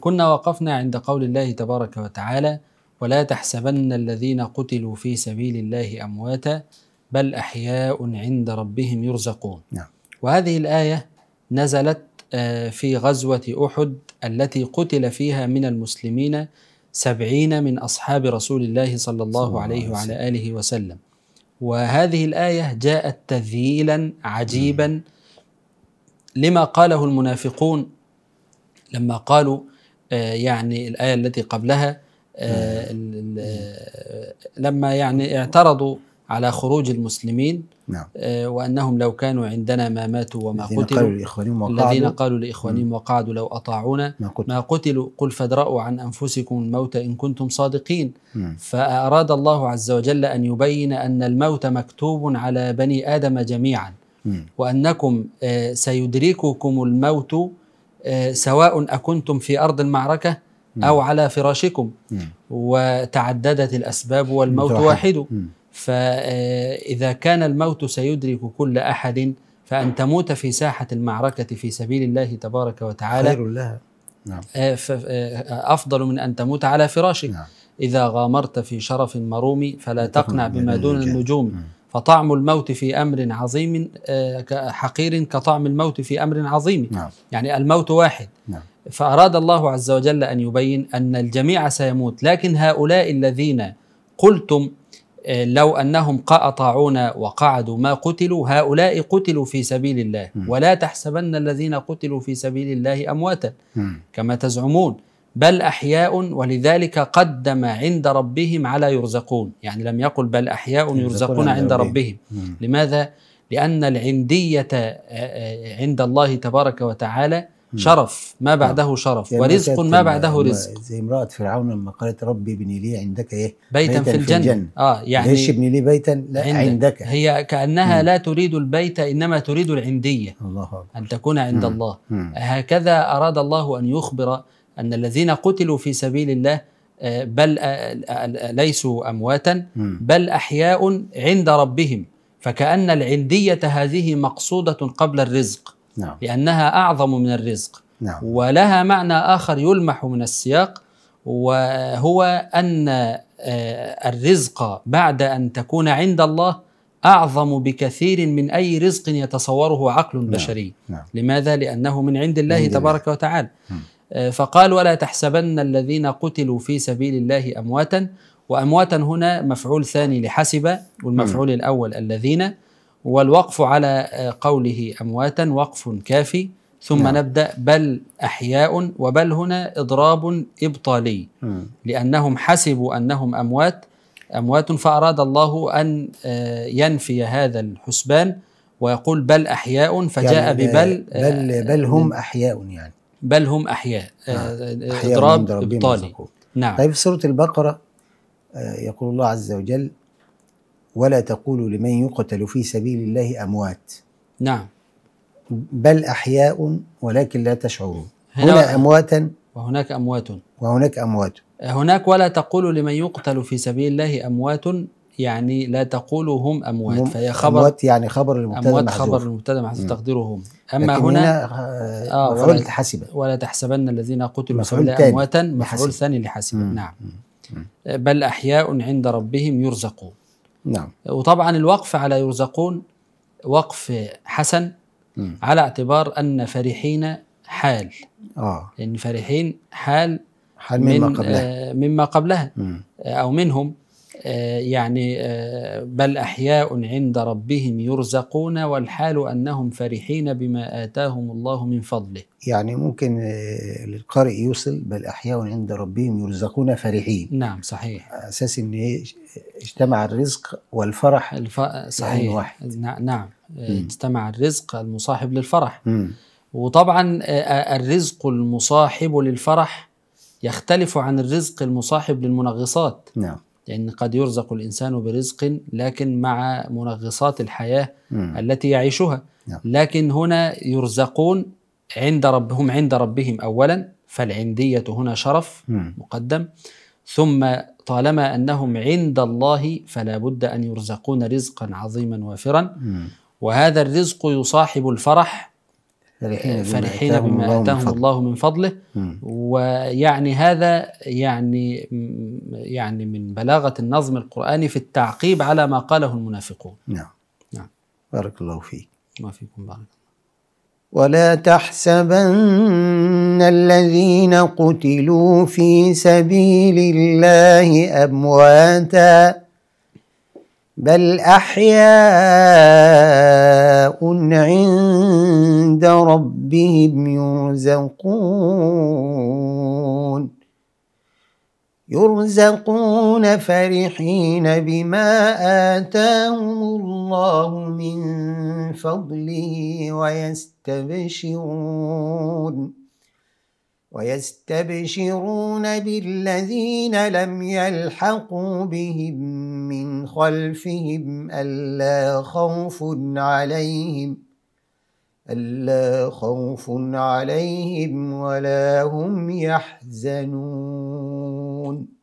كنا وقفنا عند قول الله تبارك وتعالى ولا تحسبن الذين قتلوا في سبيل الله امواتا بل احياء عند ربهم يرزقون نعم. وهذه الايه نزلت آه، في غزوه احد التي قتل فيها من المسلمين سبعين من اصحاب رسول الله صلى الله عليه وعلى اله وسلم وهذه الايه جاءت تذييلا عجيبا لما قاله المنافقون لما قالوا آه، يعني الآية التي قبلها آه، نعم. لما يعني اعترضوا على خروج المسلمين نعم. آه، وأنهم لو كانوا عندنا ما ماتوا وما الذين قتلوا قالوا لإخوانهم وقعدوا الذين قالوا لإخوانهم وقعدوا لو أطاعونا ما قتلوا, ما قتلوا قل فادرأوا عن أنفسكم الموت إن كنتم صادقين فأراد الله عز وجل أن يبين أن الموت مكتوب على بني آدم جميعا وأنكم سيدرككم الموت آه، سواء أكنتم في أرض المعركة أو على فراشكم وتعددت الأسباب والموت واحد فإذا كان الموت سيدرك كل أحد فأن تموت في ساحة المعركة في سبيل الله تبارك وتعالى خير لها نعم. آه، آه، أفضل من أن تموت على فراشك نعم. إذا غامرت في شرف مروم فلا تقنع بما دون النجوم فطعم الموت في امر عظيم آه، حقير كطعم الموت في امر عظيم نعم. يعني الموت واحد نعم. فاراد الله عز وجل ان يبين ان الجميع سيموت لكن هؤلاء الذين قلتم آه، لو انهم اطاعونا وقعدوا ما قتلوا هؤلاء قتلوا في سبيل الله ولا تحسبن الذين قتلوا في سبيل الله امواتا كما تزعمون بل احياء ولذلك قدم عند ربهم على يرزقون يعني لم يقل بل احياء يرزقون عند ربهم لماذا لان العنديه عند الله تبارك وتعالى شرف ما آه. بعده شرف يعني ورزق ما بعده رزق زي امرأة فرعون لما قالت ربي ابني لي عندك ايه بيتا, بيتا في, الجنة. في الجنة اه يعني ليش ابني لي بيتا لا عندك, عندك. هي كأنها مم. لا تريد البيت إنما تريد العندية الله أكبر. أن تكون عند مم. الله مم. هكذا أراد الله أن يخبر أن الذين قتلوا في سبيل الله آه، بل آه، آه، ليسوا أمواتا بل أحياء عند ربهم فكأن العندية هذه مقصودة قبل الرزق نعم. لأنها أعظم من الرزق نعم. ولها معنى آخر يلمح من السياق وهو أن الرزق بعد أن تكون عند الله أعظم بكثير من أي رزق يتصوره عقل نعم. بشري نعم. نعم. لماذا؟ لأنه من عند الله تبارك وتعالى آه، فقال ولا تحسبن الذين قتلوا في سبيل الله امواتا وامواتا هنا مفعول ثاني لحسب والمفعول نعم. الاول الذين والوقف على آه، قوله امواتا وقف كافي ثم نعم. نبدا بل احياء وبل هنا اضراب ابطالي م. نعم. لانهم حسبوا انهم اموات اموات فاراد الله ان آه، ينفي هذا الحسبان ويقول بل احياء فجاء يعني ببل بل بل هم احياء يعني بل هم احياء نعم. آه، آه، أحياء اضراب ابطالي نعم طيب في سوره البقره آه، يقول الله عز وجل ولا تقولوا لمن يقتل في سبيل الله اموات نعم بل احياء ولكن لا تشعرون هنا, هنا امواتا وهناك اموات وهناك اموات هناك ولا تقولوا لمن يقتل في سبيل الله اموات يعني لا تقولوا هم اموات فهي خبر اموات يعني خبر المبتدا اموات محذوف. خبر المبتدا محذوف تقديره هم اما هنا آه, آه، مفعول حسب ولا تحسبن الذين قتلوا في مفعول امواتا مفعول ثاني لحسب نعم مم. آه، بل احياء عند ربهم يرزقون نعم وطبعا الوقف على يرزقون وقف حسن مم. على اعتبار ان فرحين حال اه لان فرحين حال حال مما من قبلها آه، مما قبلها مم. او منهم آه، يعني آه، بل احياء عند ربهم يرزقون والحال انهم فرحين بما اتاهم الله من فضله. يعني ممكن آه، للقارئ يوصل بل احياء عند ربهم يرزقون فرحين. نعم صحيح. اساس ان اجتمع الرزق والفرح الف... صحيح واحد. نعم اجتمع الرزق المصاحب للفرح. م. وطبعا الرزق المصاحب للفرح يختلف عن الرزق المصاحب للمنغصات. نعم. لأن قد يرزق الإنسان برزق لكن مع منغصات الحياة م. التي يعيشها نعم. لكن هنا يرزقون عند ربهم عند ربهم أولا فالعندية هنا شرف مقدم ثم طالما أنهم عند الله فلا بد أن يرزقون رزقا عظيما وافرا وهذا الرزق يصاحب الفرح فرحين, بما آتاهم الله, الله من فضله ويعني هذا يعني يعني من بلاغة النظم القرآني في التعقيب على ما قاله المنافقون نعم نعم بارك الله فيك ما فيكم بارك ولا تحسبن الذين قتلوا في سبيل الله أمواتا بل احياء عند ربهم يرزقون يرزقون فرحين بما آتاهم الله من فضله ويستبشرون ويستبشرون بالذين لم يلحقوا بهم من خلفهم ألا خوف عليهم ألا خوف عليهم ولا هم يحزنون